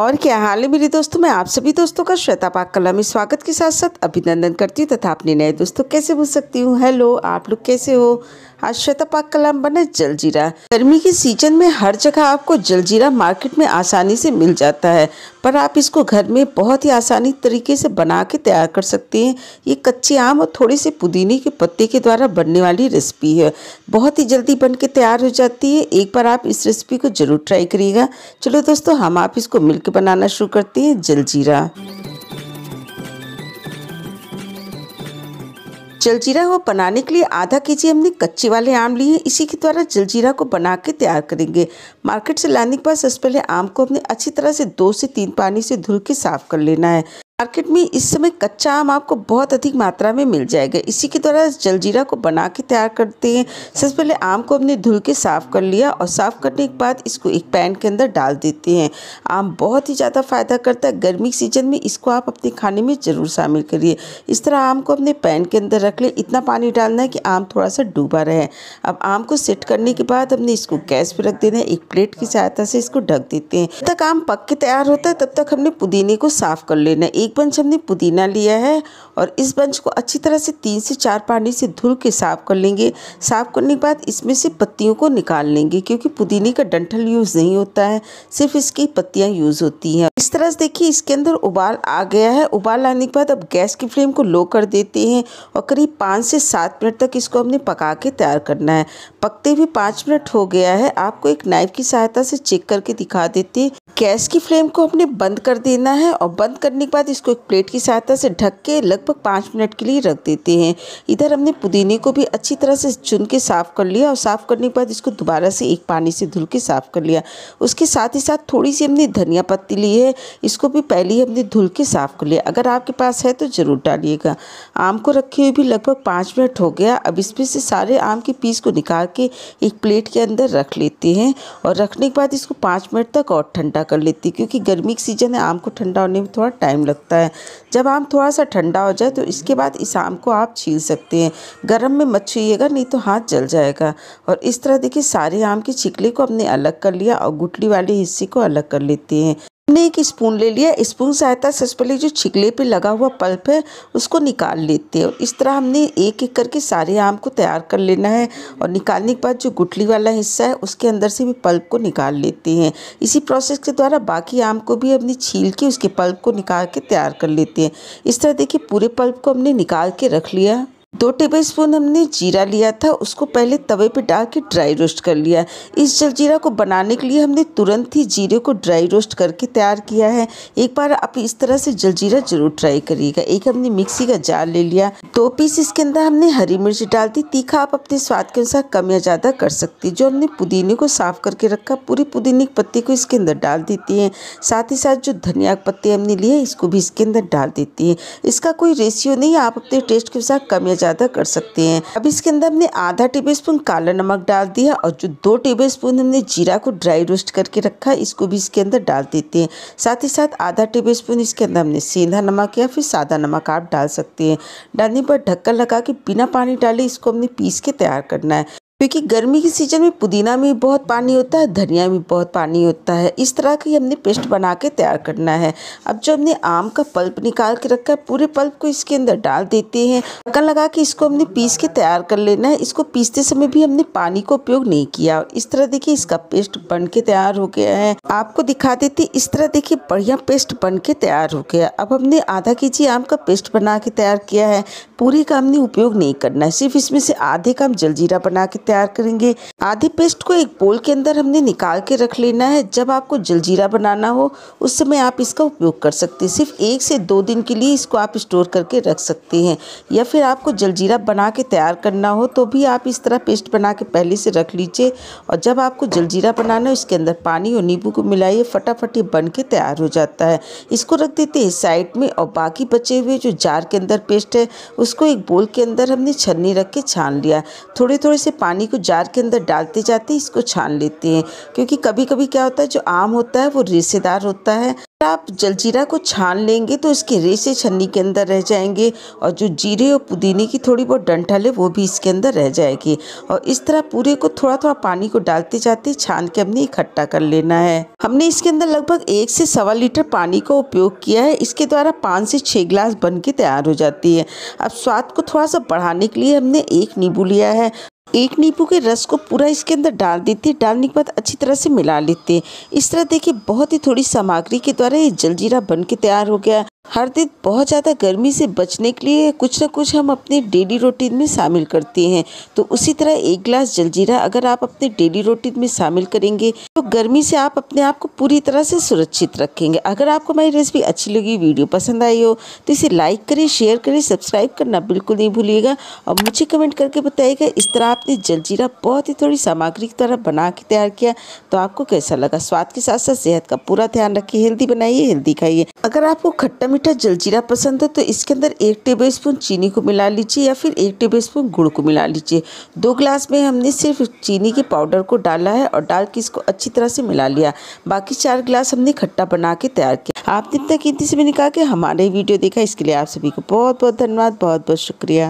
और क्या हाल है मेरे दोस्तों मैं आप सभी दोस्तों का श्वेता पाक कला में स्वागत के साथ साथ अभिनंदन करती हूँ तथा अपने नए दोस्तों कैसे पूछ सकती हूँ हेलो आप लोग कैसे हो आज पाक का बना जलजीरा गर्मी के सीजन में हर जगह आपको जलजीरा मार्केट में आसानी से मिल जाता है पर आप इसको घर में बहुत ही आसानी तरीके से बना के तैयार कर सकते हैं ये कच्चे आम और थोड़े से पुदीने के पत्ते के द्वारा बनने वाली रेसिपी है बहुत ही जल्दी बन के तैयार हो जाती है एक बार आप इस रेसिपी को जरूर ट्राई करिएगा चलो दोस्तों हम आप इसको मिलकर बनाना शुरू करते हैं जलजीरा जलजीरा को बनाने के लिए आधा के जी हमने कच्चे वाले आम लिए हैं इसी के द्वारा जलजीरा को बना के तैयार करेंगे मार्केट से लाने के बाद सबसे पहले आम को हमने अच्छी तरह से दो से तीन पानी से धुल के साफ कर लेना है मार्केट में इस समय कच्चा आम आपको बहुत अधिक मात्रा में मिल जाएगा इसी के द्वारा जलजीरा को बना के तैयार करते हैं सबसे पहले आम को हमने धुल के साफ़ कर लिया और साफ़ करने के बाद इसको एक पैन के अंदर डाल देते हैं आम बहुत ही ज़्यादा फ़ायदा करता है गर्मी सीजन में इसको आप अपने खाने में ज़रूर शामिल करिए इस तरह आम को अपने पैन के अंदर रख लें इतना पानी डालना है कि आम थोड़ा सा डूबा रहे अब आम को सेट करने के बाद हमने इसको गैस पर रख देना है एक प्लेट की सहायता से इसको ढक देते हैं जब तक आम पक के तैयार होता है तब तक हमने पुदीने को साफ़ कर लेना है एक बंच हमने पुदीना लिया है और इस बंच को अच्छी तरह से तीन से चार पानी से धुल के साफ़ कर लेंगे साफ़ करने के बाद इसमें से पत्तियों को निकाल लेंगे क्योंकि पुदीने का डंठल यूज़ नहीं होता है सिर्फ इसकी पत्तियाँ यूज़ होती हैं इस तरह से देखिए इसके अंदर उबाल आ गया है उबाल आने के बाद अब गैस की फ्लेम को लो कर देते हैं और करीब पाँच से सात मिनट तक इसको हमने पका के तैयार करना है पकते हुए पाँच मिनट हो गया है आपको एक नाइफ की सहायता से चेक करके दिखा देते हैं गैस की फ्लेम को हमने बंद कर देना है और बंद करने के बाद इस इसको एक प्लेट की सहायता से ढक के लगभग पाँच मिनट के लिए रख देते हैं इधर हमने पुदीने को भी अच्छी तरह से चुन के साफ़ कर लिया और साफ़ करने के बाद इसको दोबारा से एक पानी से धुल के साफ़ कर लिया उसके साथ ही साथ थोड़ी सी हमने धनिया पत्ती ली है इसको भी पहले ही हमने धुल के साफ़ कर लिया अगर आपके पास है तो ज़रूर डालिएगा आम को रखे हुए भी लगभग पाँच मिनट हो गया अब इसमें से सारे आम के पीस को निकाल के एक प्लेट के अंदर रख लेते हैं और रखने के बाद इसको पाँच मिनट तक और ठंडा कर लेती क्योंकि गर्मी के सीज़न है आम को ठंडा होने में थोड़ा टाइम लगता सकता है जब आम थोड़ा सा ठंडा हो जाए तो इसके बाद इस आम को आप छील सकते हैं गर्म में मत छूइएगा नहीं तो हाथ जल जाएगा और इस तरह देखिए सारे आम की छिकली को हमने अलग कर लिया और गुटली वाले हिस्से को अलग कर लेते हैं हमने एक स्पून ले लिया स्पून सहायता से पहले जो छिकले पे लगा हुआ पल्प है उसको निकाल लेते हैं और इस तरह हमने एक एक करके सारे आम को तैयार कर लेना है और निकालने के बाद जो गुटली वाला हिस्सा है उसके अंदर से भी पल्प को निकाल लेते हैं इसी प्रोसेस के द्वारा बाकी आम को भी हमने छील के उसके पल्प को निकाल के तैयार कर लेते हैं इस तरह देखिए पूरे पल्प को हमने निकाल के रख लिया दो टेबल स्पून हमने जीरा लिया था उसको पहले तवे पे डाल के ड्राई रोस्ट कर लिया इस जलजीरा को बनाने के लिए हमने तुरंत ही जीरे को ड्राई रोस्ट करके तैयार किया है एक बार आप इस तरह से जलजीरा जरूर ट्राई करिएगा एक हमने मिक्सी का जार ले लिया दो पीस इसके अंदर हमने हरी मिर्च डाल दी तीखा आप अपने स्वाद के अनुसार कम या ज़्यादा कर सकती जो हमने पुदीने को साफ करके रखा पूरी पुदीने की पत्ती को इसके अंदर डाल देती है साथ ही साथ जो धनिया पत्ते हमने लिए इसको भी इसके अंदर डाल देती है इसका कोई रेशियो नहीं आप अपने टेस्ट के अनुसार कम या ज़्यादा कर सकते हैं अब इसके अंदर हमने आधा टेबल स्पून काला नमक डाल दिया और जो दो टेबल स्पून हमने जीरा को ड्राई रोस्ट करके रखा है इसको भी इसके अंदर डाल देते हैं साथ ही साथ आधा टेबल स्पून इसके अंदर हमने सेंधा नमक या फिर सादा नमक आप डाल सकते हैं डालने पर ढक्कन लगा के बिना पानी डाले इसको हमने पीस के तैयार करना है क्योंकि गर्मी के सीजन में पुदीना में बहुत पानी होता है धनिया में बहुत पानी होता है इस तरह की हमने पेस्ट बना के तैयार करना है अब जो हमने आम का पल्प निकाल के रखा है पूरे पल्प को इसके अंदर डाल देते हैं ढक्कन लगा के इसको हमने पीस के तैयार कर लेना है इसको पीसते समय भी हमने पानी को उपयोग नहीं किया इस तरह देखिए इसका पेस्ट बन के तैयार हो गया है आपको दिखा देती इस तरह देखिए बढ़िया पेस्ट बन के तैयार हो गया अब हमने आधा के जी आम का पेस्ट बना के तैयार किया है पूरी कामनी उपयोग नहीं करना है सिर्फ इसमें से आधे काम जलजीरा बना के तैयार करेंगे आधे पेस्ट को एक बोल के अंदर हमने निकाल के रख लेना है जब आपको जलजीरा बनाना हो उस समय आप इसका उपयोग कर सकते हैं सिर्फ एक से दो दिन के लिए इसको आप स्टोर करके रख सकते हैं या फिर आपको जलजीरा बना के तैयार करना हो तो भी आप इस तरह पेस्ट बना के पहले से रख लीजिए और जब आपको जलजीरा बनाना हो इसके अंदर पानी और नींबू को मिलाइए फटाफट ये बन के तैयार हो जाता है इसको रख देते हैं साइड में और बाकी बचे हुए जो जार के अंदर पेस्ट है उस उसको एक बोल के अंदर हमने छन्नी रख के छान लिया थोड़े थोड़े से पानी को जार के अंदर डालते जाते इसको छान लेते हैं क्योंकि कभी कभी क्या होता है जो आम होता है वो रेशेदार होता है आप जलजीरा को छान लेंगे तो इसके रेसे छन्नी के अंदर रह जाएंगे और जो जीरे और पुदीने की थोड़ी बहुत डंठल है वो भी इसके अंदर रह जाएगी और इस तरह पूरे को थोड़ा थोड़ा पानी को डालते जाते छान के हमने इकट्ठा कर लेना है हमने इसके अंदर लगभग एक से सवा लीटर पानी का उपयोग किया है इसके द्वारा पाँच से छः गिलास बन के तैयार हो जाती है अब स्वाद को थोड़ा सा बढ़ाने के लिए हमने एक नींबू लिया है एक नींबू के रस को पूरा इसके अंदर डाल देते हैं डालने के बाद अच्छी तरह से मिला लेते हैं इस तरह देखिए बहुत ही थोड़ी सामग्री के द्वारा ये जलजीरा बन के तैयार हो गया हर दिन बहुत ज़्यादा गर्मी से बचने के लिए कुछ ना कुछ हम अपने डेली रूटीन में शामिल करते हैं तो उसी तरह एक गिलास जलजीरा अगर आप अपने डेली रूटीन में शामिल करेंगे तो गर्मी से आप अपने आप को पूरी तरह से सुरक्षित रखेंगे अगर आपको हमारी रेसिपी अच्छी लगी वीडियो पसंद आई हो तो इसे लाइक करें शेयर करें सब्सक्राइब करना बिल्कुल नहीं भूलिएगा और मुझे कमेंट करके बताइएगा इस तरह आपने जलजीरा बहुत ही थोड़ी सामग्री की तरह बना के तैयार किया तो आपको कैसा लगा स्वाद के साथ साथ सेहत का पूरा ध्यान रखिए हेल्दी बनाइए हेल्दी खाइए अगर आपको खट्टा मीठा जलजीरा पसंद है तो इसके अंदर एक टेबल स्पून चीनी को मिला लीजिए या फिर एक टेबल स्पून गुड़ को मिला लीजिए दो ग्लास में हमने सिर्फ चीनी के पाउडर को डाला है और डाल के इसको अच्छी तरह से मिला लिया बाकी चार गिलास हमने खट्टा बना के तैयार किया आपने तक इतनी से मैंने कहा कि हमारे वीडियो देखा इसके लिए आप सभी को बहुत बहुत धन्यवाद बहुत बहुत शुक्रिया